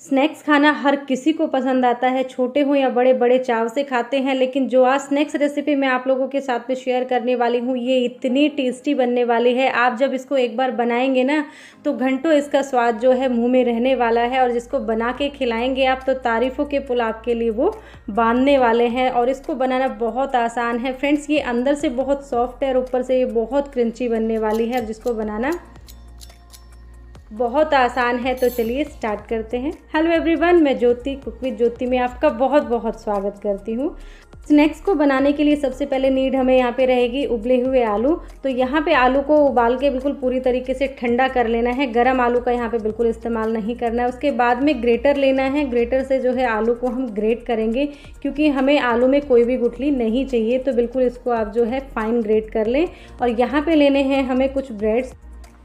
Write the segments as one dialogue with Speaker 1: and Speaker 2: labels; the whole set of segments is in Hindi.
Speaker 1: स्नैक्स खाना हर किसी को पसंद आता है छोटे हो या बड़े बड़े चाव से खाते हैं लेकिन जो आज स्नैक्स रेसिपी मैं आप लोगों के साथ में शेयर करने वाली हूँ ये इतनी टेस्टी बनने वाली है आप जब इसको एक बार बनाएंगे ना तो घंटों इसका स्वाद जो है मुंह में रहने वाला है और जिसको बना के खिलाएंगे आप तो तारीफ़ों के पुल आपके लिए वो बांधने वाले हैं और इसको बनाना बहुत आसान है फ्रेंड्स ये अंदर से बहुत सॉफ्ट है और ऊपर से ये बहुत क्रंची बनने वाली है जिसको बनाना बहुत आसान है तो चलिए स्टार्ट करते हैं हेलो एवरीवन मैं ज्योति कुक विद ज्योति में आपका बहुत बहुत स्वागत करती हूँ स्नैक्स को बनाने के लिए सबसे पहले नीड हमें यहाँ पे रहेगी उबले हुए आलू तो यहाँ पे आलू को उबाल के बिल्कुल पूरी तरीके से ठंडा कर लेना है गरम आलू का यहाँ पे बिल्कुल इस्तेमाल नहीं करना है उसके बाद में ग्रेटर लेना है ग्रेटर से जो है आलू को हम ग्रेट करेंगे क्योंकि हमें आलू में कोई भी गुठली नहीं चाहिए तो बिल्कुल इसको आप जो है फाइन ग्रेट कर लें और यहाँ पर लेने हैं हमें कुछ ब्रेड्स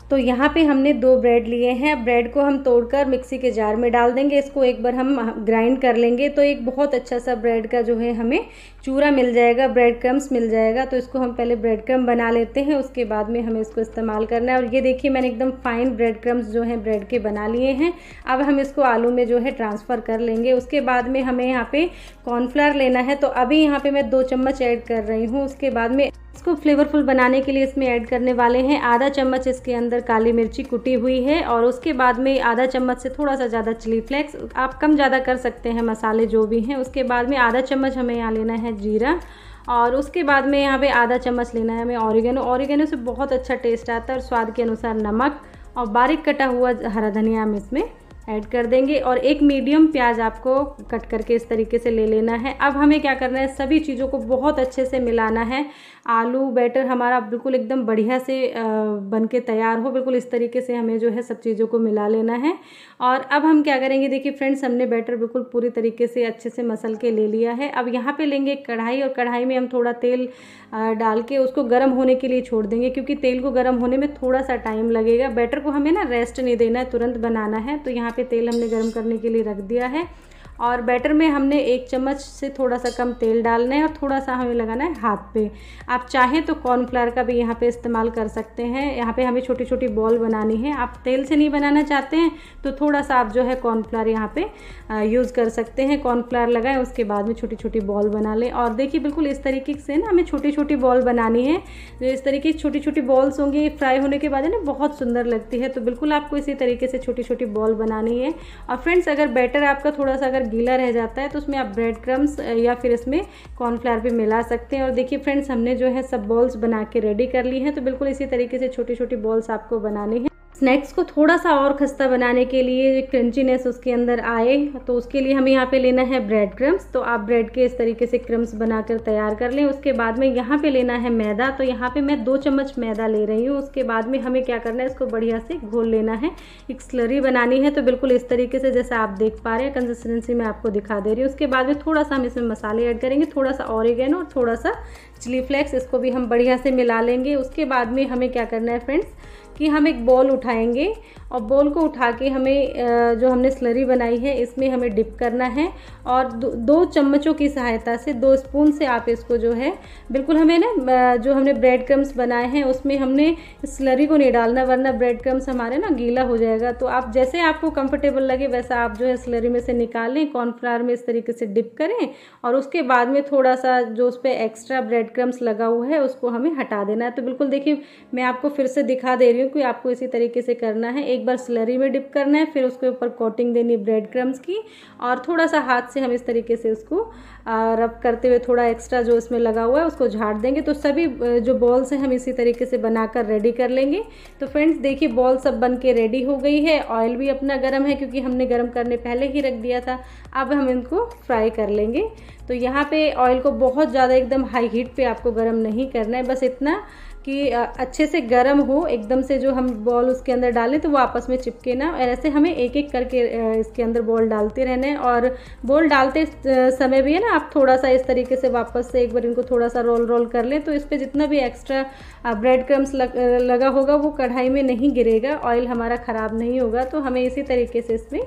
Speaker 1: तो यहाँ पे हमने दो ब्रेड लिए हैं ब्रेड को हम तोड़कर मिक्सी के जार में डाल देंगे इसको एक बार हम ग्राइंड कर लेंगे तो एक बहुत अच्छा सा ब्रेड का जो है हमें चूरा मिल जाएगा ब्रेड क्रम्स मिल जाएगा तो इसको हम पहले ब्रेड क्रम बना लेते हैं उसके बाद में हमें इसको इस्तेमाल करना है और ये देखिए मैंने एकदम फाइन ब्रेड क्रम्स जो हैं ब्रेड के बना लिए हैं अब हम इसको आलू में जो है ट्रांसफ़र कर लेंगे उसके बाद में हमें यहाँ पे कॉर्नफ्लावर लेना है तो अभी यहाँ पर मैं दो चम्मच ऐड कर रही हूँ उसके बाद में इसको फ्लेवरफुल बनाने के लिए इसमें ऐड करने वाले हैं आधा चम्मच इसके अंदर काली मिर्ची कुटी हुई है और उसके बाद में आधा चम्मच से थोड़ा सा ज़्यादा चिली फ्लेक्स आप कम ज़्यादा कर सकते हैं मसाले जो भी हैं उसके बाद में आधा चम्मच हमें यहाँ लेना है जीरा और उसके बाद में यहाँ पे आधा चम्मच लेना है हमें ऑरिगेनो ऑरिगेनो से बहुत अच्छा टेस्ट आता है और स्वाद के अनुसार नमक और बारीक कटा हुआ हरा धनिया हम इसमें ऐड कर देंगे और एक मीडियम प्याज आपको कट करके इस तरीके से ले लेना है अब हमें क्या करना है सभी चीज़ों को बहुत अच्छे से मिलाना है आलू बैटर हमारा बिल्कुल एकदम बढ़िया से बन के तैयार हो बिल्कुल इस तरीके से हमें जो है सब चीज़ों को मिला लेना है और अब हम क्या करेंगे देखिए फ्रेंड्स हमने बैटर बिल्कुल पूरी तरीके से अच्छे से मसल के ले लिया है अब यहाँ पे लेंगे कढ़ाई और कढ़ाई में हम थोड़ा तेल डाल के उसको गर्म होने के लिए छोड़ देंगे क्योंकि तेल को गर्म होने में थोड़ा सा टाइम लगेगा बैटर को हमें ना रेस्ट नहीं देना है तुरंत बनाना है तो यहाँ पर तेल हमने गर्म करने के लिए रख दिया है और बैटर में हमने एक चम्मच से थोड़ा सा कम तेल डालना है और थोड़ा सा हमें लगाना है हाथ पे आप चाहें तो कॉर्नफ्लावर का भी यहाँ पे इस्तेमाल कर सकते हैं यहाँ पे हमें छोटी छोटी बॉल बनानी है आप तेल से नहीं बनाना चाहते हैं तो थोड़ा सा आप जो है कॉर्नफ्लावर यहाँ पे यूज़ कर सकते हैं कॉर्नफ्लावर लगाएं उसके बाद में छोटी छोटी बॉल बना लें और देखिए बिल्कुल इस तरीके से ना हमें छोटी छोटी बॉल बनानी है जो इस तरीके की छोटी छोटी बॉल्स होंगी फ्राई होने के बाद है ना बहुत सुंदर लगती है तो बिल्कुल आपको इसी तरीके से छोटी छोटी बॉल बनानी है और फ्रेंड्स अगर बैटर आपका थोड़ा सा अगर गीला रह जाता है तो उसमें आप ब्रेड क्रम्स या फिर इसमें कॉर्नफ्लावर भी मिला सकते हैं और देखिए फ्रेंड्स हमने जो है सब बॉल्स बना के रेडी कर ली हैं तो बिल्कुल इसी तरीके से छोटी छोटी बॉल्स आपको बनानी है स्नैक्स को थोड़ा सा और खस्ता बनाने के लिए क्रंचीनेस उसके अंदर आए तो उसके लिए हमें यहाँ पे लेना है ब्रेड क्रम्स तो आप ब्रेड के इस तरीके से क्रम्स बनाकर तैयार कर लें उसके बाद में यहाँ पे लेना है मैदा तो यहाँ पे मैं दो चम्मच मैदा ले रही हूँ उसके बाद में हमें क्या करना है इसको बढ़िया से घोल लेना है एक स्लरी बनानी है तो बिल्कुल इस तरीके से जैसे आप देख पा रहे हैं कंसिस्टेंसी मैं आपको दिखा दे रही हूँ उसके बाद में थोड़ा सा हम इसमें मसाले ऐड करेंगे थोड़ा सा ऑरिगेन और थोड़ा सा चिली फ्लेक्स इसको भी हम बढ़िया से मिला लेंगे उसके बाद में हमें क्या करना है फ्रेंड्स कि हम एक बॉल उठाएंगे और बॉल को उठा के हमें जो हमने स्लरी बनाई है इसमें हमें डिप करना है और दो चम्मचों की सहायता से दो स्पून से आप इसको जो है बिल्कुल हमें ना जो हमने ब्रेड क्रम्स बनाए हैं उसमें हमने स्लरी को नहीं डालना वरना ब्रेड क्रम्स हमारे ना गीला हो जाएगा तो आप जैसे आपको कंफर्टेबल लगे वैसा आप जो है स्लरी में से निकालें कॉर्नफ्लावर में इस तरीके से डिप करें और उसके बाद में थोड़ा सा जो उस पर एक्स्ट्रा ब्रेड ब्रेड क्रम्स लगा हुआ है उसको हमें हटा देना है तो बिल्कुल देखिए मैं आपको फिर से दिखा दे रही हूँ कि आपको इसी तरीके से करना है एक बार स्लरी में डिप करना है फिर उसके ऊपर कोटिंग देनी ब्रेड क्रम्स की और थोड़ा सा हाथ से हम इस तरीके से उसको रब करते हुए थोड़ा एक्स्ट्रा जो इसमें लगा हुआ है उसको झाड़ देंगे तो सभी जो बॉल्स हैं हम इसी तरीके से बनाकर रेडी कर लेंगे तो फ्रेंड्स देखिए बॉल सब बन के रेडी हो गई है ऑयल भी अपना गर्म है क्योंकि हमने गर्म करने पहले ही रख दिया था अब हम इनको फ्राई कर लेंगे तो यहाँ पे ऑयल को बहुत ज़्यादा एकदम हाई हीट पे आपको गर्म नहीं करना है बस इतना कि अच्छे से गर्म हो एकदम से जो हम बॉल उसके अंदर डालें तो वो आपस में चिपके ना और ऐसे हमें एक एक करके इसके अंदर बॉल डालते रहना है और बॉल डालते समय भी है ना आप थोड़ा सा इस तरीके से वापस से एक बार इनको थोड़ा सा रोल रोल कर लें तो इस पर जितना भी एक्स्ट्रा ब्रेड क्रम्स लग, लगा होगा वो कढ़ाई में नहीं गिरेगा ऑयल हमारा ख़राब नहीं होगा तो हमें इसी तरीके से इसमें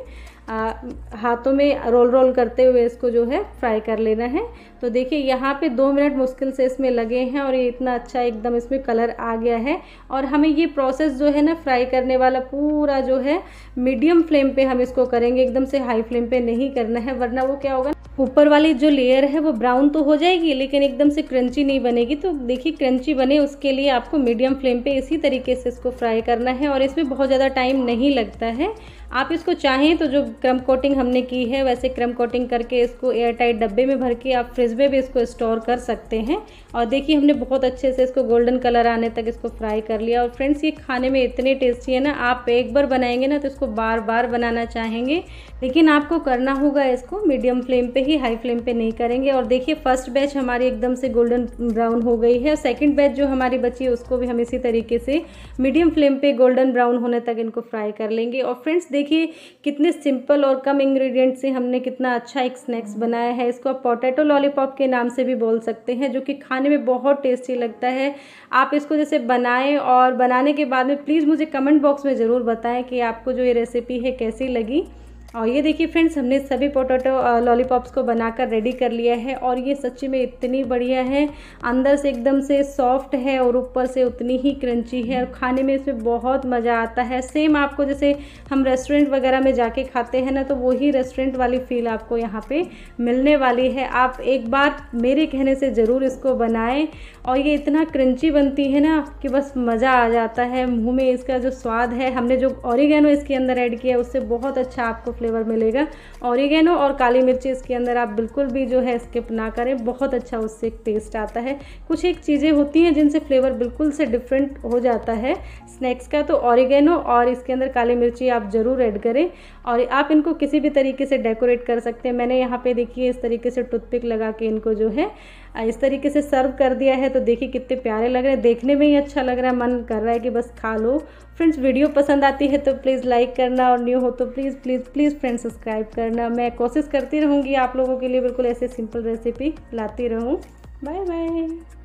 Speaker 1: आ, हाथों में रोल रोल करते हुए इसको जो है फ्राई कर लेना है तो देखिए यहाँ पे दो मिनट मुश्किल से इसमें लगे हैं और ये इतना अच्छा एकदम इसमें कलर आ गया है और हमें ये प्रोसेस जो है ना फ्राई करने वाला पूरा जो है मीडियम फ्लेम पे हम इसको करेंगे एकदम से हाई फ्लेम पे नहीं करना है वरना वो क्या होगा ऊपर वाली जो लेयर है वो ब्राउन तो हो जाएगी लेकिन एकदम से क्रंची नहीं बनेगी तो देखिए क्रंची बने उसके लिए आपको मीडियम फ्लेम पे इसी तरीके से इसको फ्राई करना है और इसमें बहुत ज़्यादा टाइम नहीं लगता है आप इसको चाहें तो जो क्रम कोटिंग हमने की है वैसे क्रम कोटिंग करके इसको एयर टाइट डब्बे में भर के आप फ्रिज में भी इसको स्टोर कर सकते हैं और देखिए हमने बहुत अच्छे से इसको गोल्डन कलर आने तक इसको फ्राई कर लिया और फ्रेंड्स ये खाने में इतने टेस्टी है ना आप एक बार बनाएंगे ना तो इसको बार बार बनाना चाहेंगे लेकिन आपको करना होगा इसको मीडियम फ्लेम पर ही हाई फ्लेम पर नहीं करेंगे और देखिए फर्स्ट बैच हमारी एकदम से गोल्डन ब्राउन हो गई है और सेकेंड बैच जो हमारी बची है उसको भी हम इसी तरीके से मीडियम फ्लेम पर गोल्डन ब्राउन होने तक इनको फ्राई कर लेंगे और फ्रेंड्स देखिए कितने सिंपल और कम इंग्रेडिएंट से हमने कितना अच्छा एक स्नैक्स बनाया है इसको आप पोटैटो लॉलीपॉप के नाम से भी बोल सकते हैं जो कि खाने में बहुत टेस्टी लगता है आप इसको जैसे बनाएं और बनाने के बाद में प्लीज़ मुझे कमेंट बॉक्स में ज़रूर बताएं कि आपको जो ये रेसिपी है कैसी लगी और ये देखिए फ्रेंड्स हमने सभी पोटैटो लॉलीपॉप्स को बनाकर रेडी कर लिया है और ये सच्ची में इतनी बढ़िया है अंदर से एकदम से सॉफ्ट है और ऊपर से उतनी ही क्रंची है और खाने में इसमें बहुत मज़ा आता है सेम आपको जैसे हम रेस्टोरेंट वगैरह में जाके खाते हैं ना तो वही रेस्टोरेंट वाली फ़ील आपको यहाँ पर मिलने वाली है आप एक बार मेरे कहने से ज़रूर इसको बनाएँ और ये इतना क्रंची बनती है ना कि बस मज़ा आ जाता है मुँह में इसका जो स्वाद है हमने जो ऑरिगेनो इसके अंदर ऐड किया उससे बहुत अच्छा आपको फ्लेवर मिलेगा ऑरिगेनो और काली मिर्ची इसके अंदर आप बिल्कुल भी जो है स्किप ना करें बहुत अच्छा उससे एक टेस्ट आता है कुछ एक चीज़ें होती हैं जिनसे फ्लेवर बिल्कुल से डिफरेंट हो जाता है स्नैक्स का तो ऑरिगेनो और इसके अंदर काली मिर्ची आप ज़रूर ऐड करें और आप इनको किसी भी तरीके से डेकोरेट कर सकते हैं मैंने यहाँ पे देखिए इस तरीके से टूथपिक लगा के इनको जो है इस तरीके से सर्व कर दिया है तो देखिए कितने प्यारे लग रहे हैं देखने में ही अच्छा लग रहा है मन कर रहा है कि बस खा लो फ्रेंड्स वीडियो पसंद आती है तो प्लीज़ लाइक करना और न्यू हो तो please please please friends subscribe करना मैं कोशिश करती रहूँगी आप लोगों के लिए बिल्कुल ऐसे सिंपल रेसिपी लाती रहूँ बाय बाय